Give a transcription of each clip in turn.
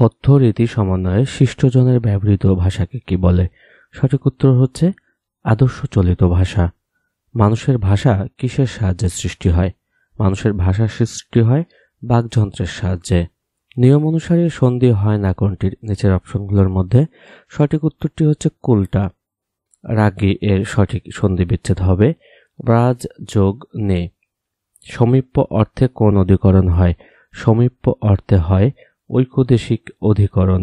কথ্য রীতি সমন্বয়ে শিষ্টজনের ব্যবহৃত ভাষাকে কি বলে সঠিক উত্তর হচ্ছে আদর্শ চলিত ভাষা মানুষের ভাষা কিসের সাহায্যে সৃষ্টি হয় মানুষের ভাষা সৃষ্টি হয় বাকযন্ত্রের সাহায্যে নিয়ম অনুসারে সন্ধি হয় না কোনটির নিচের অপশনগুলোর মধ্যে সঠিক উত্তরটি হচ্ছে কুলটা রাগি এর সঠিক সন্ধি বিচ্ছেদ হবে রাজ যোগ নে সমীপ্য অর্থে কোন অধিকরণ হয় সমীপ্য অর্থে হয় ঐক্যদেশিক অধিকরণ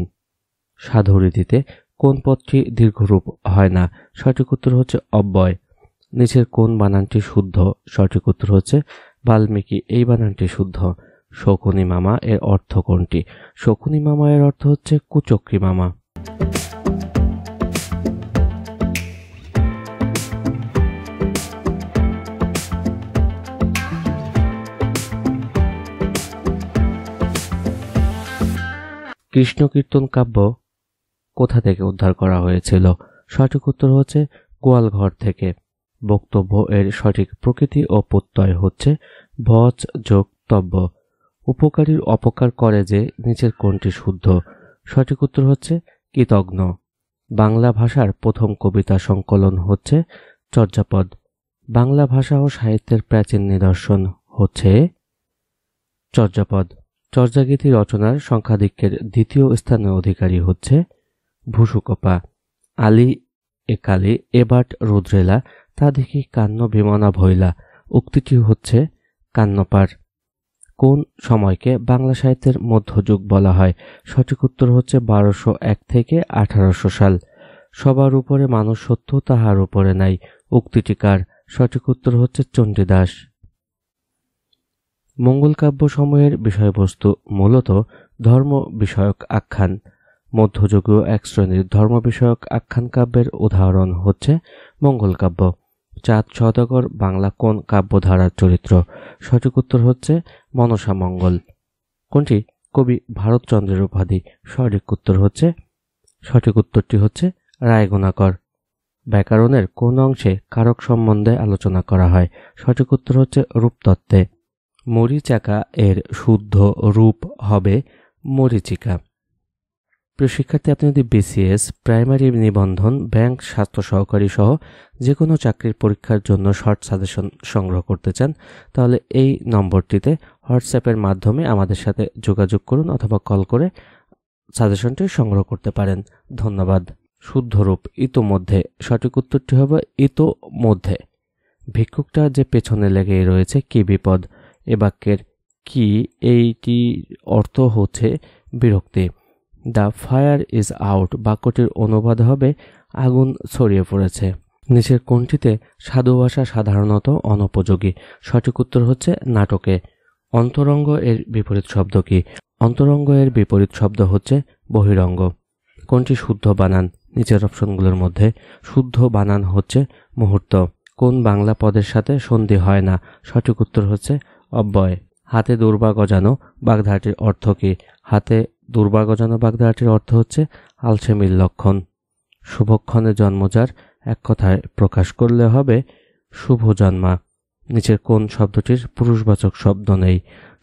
সাধুরীতিতে কোন পথটি দীর্ঘরূপ হয় না সঠিক উত্তর হচ্ছে অব্যয় নিচের কোন বানানটি শুদ্ধ সঠিক উত্তর হচ্ছে বাল্মীকি এই বানানটি শুদ্ধ শকুনি মামা এর অর্থ কোনটি শকুনি মামা এর অর্থ হচ্ছে কুচক্রী মামা কৃষ্ণকীর্তন কাব্য কোথা থেকে উদ্ধার করা হয়েছিল সঠিক উত্তর হচ্ছে গোয়ালঘর থেকে বক্তব্য এর সঠিক প্রকৃতি ও প্রত্যয় হচ্ছে ভজ যোগ তব্য উপকারীর অপকার করে যে নিচের কোনটি শুদ্ধ সঠিক উত্তর হচ্ছে কৃতগ্ন বাংলা ভাষার প্রথম কবিতা সংকলন হচ্ছে চর্যাপদ বাংলা ভাষা ও সাহিত্যের প্রাচীন নিদর্শন হচ্ছে চর্যাপদ চর্যাগীতি রচনার সংখ্যাধিক্যের দ্বিতীয় স্থানের অধিকারী হচ্ছে ভুসুকপা আলী একালি এবার্ট রুদ্রেলা দেখি কান্ন বিমানা ভৈলা উক্তিটি হচ্ছে কান্নপার কোন সময়কে বাংলা সাহিত্যের মধ্যযুগ বলা হয় সঠিক উত্তর হচ্ছে বারোশো এক থেকে আঠারোশো সাল সবার উপরে মানুষ সত্য তাহার উপরে নাই উক্তিটিকার সঠিক উত্তর হচ্ছে চণ্ডীদাস কাব্য সময়ের বিষয়বস্তু মূলত ধর্ম বিষয়ক আখ্যান মধ্যযুগীয় এক শ্রেণীর ধর্ম বিষয়ক আখ্যান কাব্যের উদাহরণ হচ্ছে মঙ্গল কাব্য চাঁদ সদাগর বাংলা কোন কাব্যধারার চরিত্র সঠিক উত্তর হচ্ছে মনসা মঙ্গল কোনটি কবি ভারতচন্দ্রের উপাধি সঠিক উত্তর হচ্ছে সঠিক উত্তরটি হচ্ছে রায়গুণাকর ব্যাকরণের কোন অংশে কারক সম্বন্ধে আলোচনা করা হয় সঠিক উত্তর হচ্ছে রূপতত্ত্বে মরিচাকা এর শুদ্ধ রূপ হবে মরিচিকা প্রশিক্ষার্থী আপনি যদি বিসিএস প্রাইমারি নিবন্ধন ব্যাংক স্বাস্থ্য সহকারী সহ যে কোনো চাকরির পরীক্ষার জন্য শর্ট সাজেশন সংগ্রহ করতে চান তাহলে এই নম্বরটিতে হোয়াটসঅ্যাপের মাধ্যমে আমাদের সাথে যোগাযোগ করুন অথবা কল করে সাজেশনটি সংগ্রহ করতে পারেন ধন্যবাদ শুদ্ধরূপ ইতোমধ্যে সঠিক উত্তরটি হবে ইতোমধ্যে ভিক্ষুকটা যে পেছনে লেগেই রয়েছে কি বিপদ এ বাক্যের কি এইটি অর্থ হচ্ছে বিরক্তি দ্য ফায়ার ইজ আউট বাক্যটির অনুবাদ হবে আগুন ছড়িয়ে পড়েছে নিচের কোনটিতে সাধু ভাষা সাধারণত অনুপযোগী সঠিক উত্তর হচ্ছে নাটকে অন্তরঙ্গ এর বিপরীত শব্দ কি অন্তরঙ্গ এর বিপরীত শব্দ হচ্ছে বহিরঙ্গ কোনটি শুদ্ধ বানান নিচের অপশনগুলোর মধ্যে শুদ্ধ বানান হচ্ছে মুহূর্ত কোন বাংলা পদের সাথে সন্ধি হয় না সঠিক উত্তর হচ্ছে অব্যয় হাতে দুর্বা গজানো বাগধারাটির অর্থ কী হাতে দুর্বা গজানো বাগধারাটির অর্থ হচ্ছে আলসেমির লক্ষণ শুভক্ষণে জন্মজার এক কথায় প্রকাশ করলে হবে শুভ জন্মা নিচের কোন শব্দটির পুরুষবাচক শব্দ নেই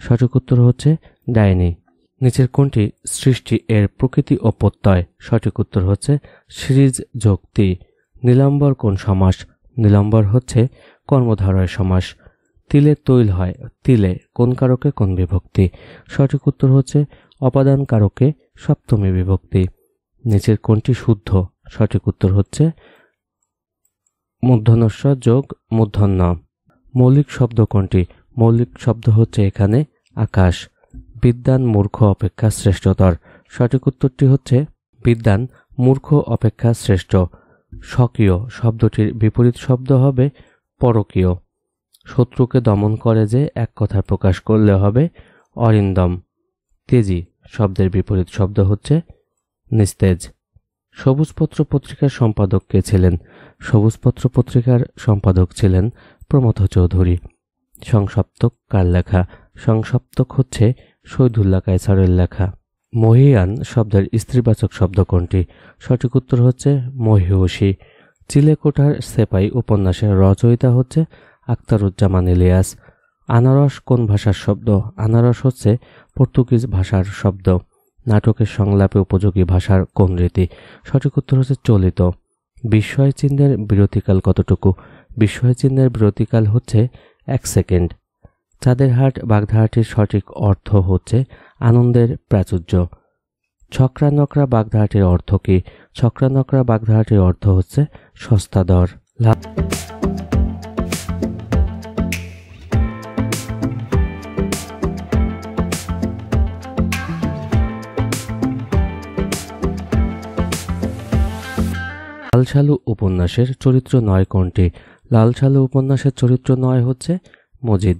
সঠিক উত্তর হচ্ছে ডাইনি নিচের কোনটি সৃষ্টি এর প্রকৃতি ও প্রত্যয় সঠিক উত্তর হচ্ছে সিরিজ যুক্তি নিলাম্বর কোন সমাস নীলাম্বর হচ্ছে কর্মধারয় সমাস তিলে তৈল হয় তিলে কোন কারকে কোন বিভক্তি সঠিক উত্তর হচ্ছে অপাদান কারকে সপ্তমী বিভক্তি নিচের কোনটি শুদ্ধ সঠিক উত্তর হচ্ছে মূর্ধনস্ব যোগ মূর্ধন্য মৌলিক শব্দ কোনটি মৌলিক শব্দ হচ্ছে এখানে আকাশ বিদ্যান মূর্খ অপেক্ষা শ্রেষ্ঠতর সঠিক উত্তরটি হচ্ছে বিদ্যান মূর্খ অপেক্ষা শ্রেষ্ঠ স্বকীয় শব্দটির বিপরীত শব্দ হবে পরকীয় শত্রুকে দমন করে যে এক কথা প্রকাশ করলে হবে অরিন্দম তেজি শব্দের বিপরীত শব্দ হচ্ছে নিস্তেজ সবুজপত্র পত্রিকার সম্পাদক কে ছিলেন সবুজপত্র পত্রিকার সম্পাদক ছিলেন প্রমথ চৌধুরী সংসপ্তক কার লেখা সংসপ্তক হচ্ছে শহীদুল্লাহ কায়সারের লেখা মহিয়ান শব্দের স্ত্রীবাচক শব্দ কোনটি সঠিক উত্তর হচ্ছে মহিষী চিলেকোঠার সেপাই উপন্যাসের রচয়িতা হচ্ছে আক্তারুজ্জামান ইলিয়াস আনারস কোন ভাষার শব্দ আনারস হচ্ছে পর্তুগিজ ভাষার শব্দ নাটকের সংলাপে উপযোগী ভাষার কোন রীতি সঠিক উত্তর হচ্ছে চলিত বিস্ময় চিহ্নের বিরতিকাল কতটুকু বিস্ময় চিহ্নের বিরতিকাল হচ্ছে এক সেকেন্ড চাঁদের হাট বাগধারাটির সঠিক অর্থ হচ্ছে আনন্দের প্রাচুর্য ছক্রানকরা বাগধারাটির অর্থ কী ছক্রানকরা বাগধারাটির অর্থ হচ্ছে সস্তা দর লাভ লালসালু উপন্যাসের চরিত্র নয় কোনটি লালসালু উপন্যাসের চরিত্র নয় হচ্ছে মজিদ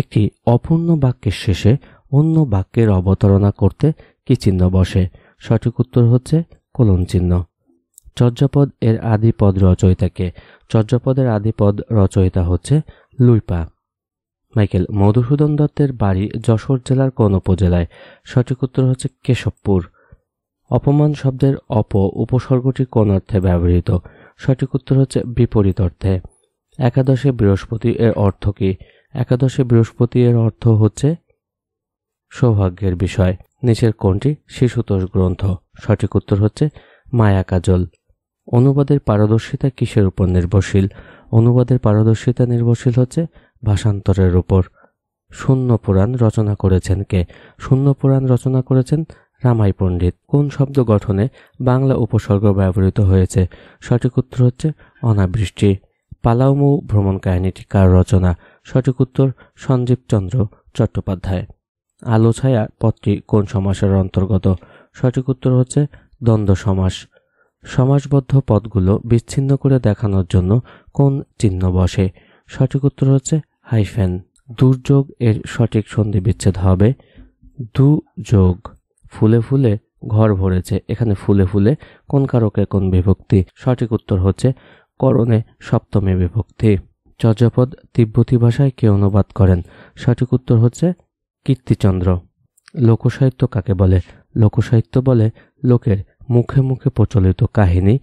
একটি অপূর্ণ বাক্যের শেষে অন্য বাক্যের অবতারণা করতে কি চিহ্ন বসে সঠিক উত্তর হচ্ছে কোলন চিহ্ন চর্যাপদ এর আদিপদ রচয়িতাকে চর্যাপদের আদিপদ রচয়িতা হচ্ছে লুইপা মাইকেল মধুসূদন দত্তের বাড়ি যশোর জেলার কোন উপজেলায় সঠিক উত্তর হচ্ছে কেশবপুর অপমান শব্দের অপ উপসর্গটি কোন অর্থে ব্যবহৃত সঠিক উত্তর হচ্ছে বিপরীত অর্থে একাদশে বৃহস্পতি এর অর্থ কি একাদশে বৃহস্পতি এর অর্থ হচ্ছে সৌভাগ্যের বিষয় নিচের কোনটি শিশুতোষ গ্রন্থ সঠিক উত্তর হচ্ছে মায়া কাজল অনুবাদের পারদর্শিতা কিসের উপর নির্ভরশীল অনুবাদের পারদর্শিতা নির্ভরশীল হচ্ছে ভাষান্তরের উপর শূন্য পুরাণ রচনা করেছেন কে শূন্য পুরাণ রচনা করেছেন রামাই পণ্ডিত কোন শব্দ গঠনে বাংলা উপসর্গ ব্যবহৃত হয়েছে সঠিক উত্তর হচ্ছে অনাবৃষ্টি পালাউমু ভ্রমণ কাহিনীটি কার রচনা সঠিক উত্তর সঞ্জীবচন্দ্র চট্টোপাধ্যায় আলো ছায়া পদটি কোন সমাসের অন্তর্গত সঠিক উত্তর হচ্ছে দ্বন্দ্ব সমাস সমাসবদ্ধ পদগুলো বিচ্ছিন্ন করে দেখানোর জন্য কোন চিহ্ন বসে সঠিক উত্তর হচ্ছে হাইফেন দুর্যোগ এর সঠিক সন্ধি বিচ্ছেদ হবে দুযোগ ফুলে ফুলে ঘর ভরেছে এখানে ফুলে ফুলে কোন কারকে কোন বিভক্তি সঠিক উত্তর হচ্ছে করণে সপ্তমে বিভক্তি চর্যাপদ তিব্বতী ভাষায় কে অনুবাদ করেন সঠিক উত্তর হচ্ছে কীর্তিচন্দ্র লোকসাহিত্য কাকে বলে লোকসাহিত্য বলে লোকের মুখে মুখে প্রচলিত কাহিনী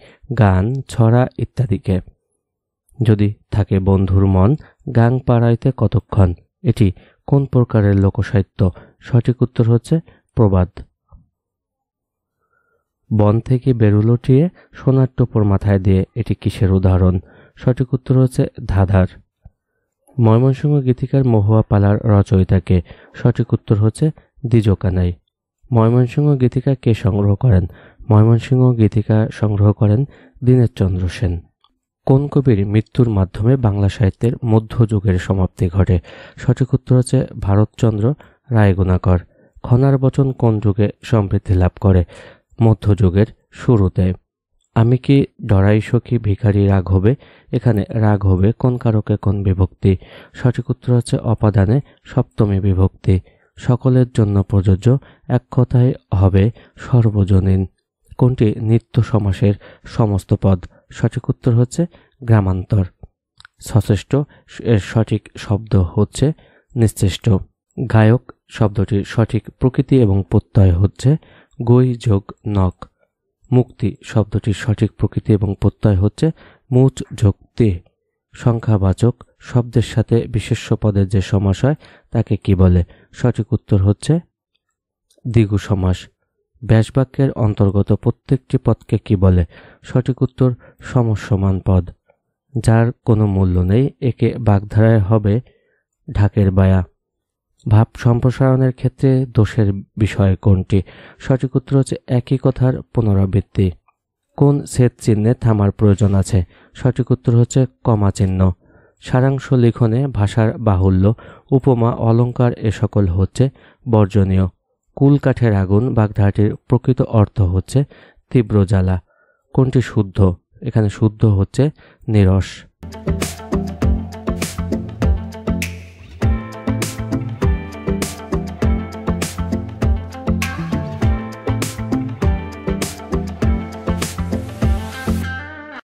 গান ছড়া ইত্যাদিকে যদি থাকে বন্ধুর মন গাং পাড়াইতে কতক্ষণ এটি কোন প্রকারের লোকসাহিত্য সঠিক উত্তর হচ্ছে প্রবাদ বন থেকে বেরুলো সোনার টোপর মাথায় দিয়ে এটি কিসের উদাহরণ সঠিক উত্তর হচ্ছে ধাধার ময়মনসিংহ গীতিকার মহুয়া পালার রচয়িতাকে সঠিক উত্তর হচ্ছে দ্বিজকানাই ময়মনসিংহ গীতিকা কে সংগ্রহ করেন ময়মনসিংহ গীতিকা সংগ্রহ করেন দীনেশচন্দ্র সেন কোন কবির মৃত্যুর মাধ্যমে বাংলা সাহিত্যের মধ্যযুগের সমাপ্তি ঘটে সঠিক উত্তর হচ্ছে ভারতচন্দ্র রায়গুণাকর খনার বচন কোন যুগে সমৃদ্ধি লাভ করে মধ্যযুগের শুরুতে আমি কি ডরাই সখী ভিখারি রাগ হবে এখানে রাগ হবে কোন কারকে কোন বিভক্তি সঠিক উত্তর হচ্ছে অপাদানে সপ্তমী বিভক্তি সকলের জন্য প্রযোজ্য এক কথায় হবে সর্বজনীন কোনটি নিত্য সমাসের সমস্ত পদ সঠিক উত্তর হচ্ছে গ্রামান্তর সচেষ্ট এর সঠিক শব্দ হচ্ছে নিশ্চেষ্ট গায়ক শব্দটির সঠিক প্রকৃতি এবং প্রত্যয় হচ্ছে গৈ যোগ নক মুক্তি শব্দটির সঠিক প্রকৃতি এবং প্রত্যয় হচ্ছে মুচ যোগ তে সংখ্যাবাচক শব্দের সাথে বিশেষ্য পদের যে সমাস হয় তাকে কি বলে সঠিক উত্তর হচ্ছে দ্বিগু সমাস ব্যাসবাক্যের অন্তর্গত প্রত্যেকটি পদকে কি বলে সঠিক উত্তর সমসমান পদ যার কোনো মূল্য নেই একে বাগধারায় হবে ঢাকের বায়া ভাব সম্প্রসারণের ক্ষেত্রে দোষের বিষয় কোনটি সঠিক উত্তর হচ্ছে একই কথার পুনরাবৃত্তি কোন সেত চিহ্নে থামার প্রয়োজন আছে সঠিক উত্তর হচ্ছে কমা চিহ্ন সারাংশ লিখনে ভাষার বাহুল্য উপমা অলঙ্কার এ সকল হচ্ছে বর্জনীয় কুলকাঠের আগুন বাগধারাটির প্রকৃত অর্থ হচ্ছে তীব্র জ্বালা কোনটি শুদ্ধ এখানে শুদ্ধ হচ্ছে নিরস